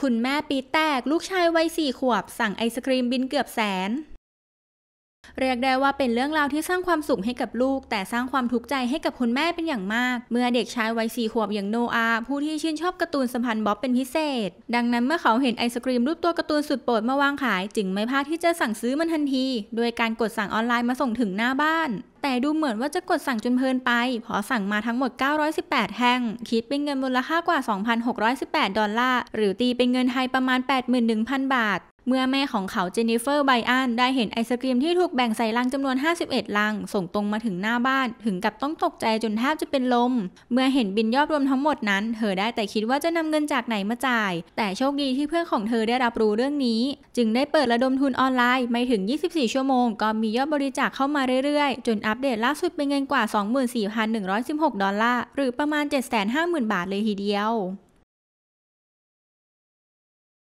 คุณแม่ปีแตก ลูกชายวัยสี่ขวบสั่งไอศครีมบินเกือบแสน เรียกได้ว่าเป็นเรื่องราวที่สร้างความสุขให้กับลูก แต่สร้างความทุกข์ใจให้กับคุณแม่เป็นอย่างมาก เมื่อเด็กชายวัยสี่ขวบอย่างโนอาผู้ที่ชื่นชอบการ์ตูนสัมพันธ์บ๊อบเป็นพิเศษ ดังนั้นเมื่อเขาเห็นไอศครีม รูปตัวการ์ตูนสุดโปรดมาวางขายจึงไม่พลาดที่จะสั่งซื้อมันทันที โดยการกดสั่งออนไลน์มาส่งถึงหน้าบ้านแต่ดูเหมือนว่าจะกดสั่งจนเพลินไปเพราะสั่งมาทั้งหมด 918แห่ง คิดเป็นเงินมูลค่ากว่า 2,618 ดอลลาร์ หรือตีเป็นเงินไทยประมาณ 81,000 บาท เมื่อแม่ของเขาเจนนิเฟอร์ไบอันได้เห็นไอศครีมที่ถูกแบ่งใส่ลังจำนวน 51 ลัง ส่งตรงมาถึงหน้าบ้าน ถึงกับต้องตกใจจนแทบจะเป็นลม เมื่อเห็นบินยอดรวมทั้งหมดนั้น เธอได้แต่คิดว่าจะนำเงินจากไหนมาจ่าย แต่โชคดีที่เพื่อนของเธอได้รับรู้เรื่องนี้ จึงได้เปิดระดมทุนออนไลน์ไม่ถึง 24 ชั่วโมง ก็มียอดบริจาคเข้ามาเรื่อยๆ จนอัปเดตล่าสุดเป็นเงินกว่า 24,116 ดอลลาร์ หรือประมาณ 750,000 บาทเลยทีเดียว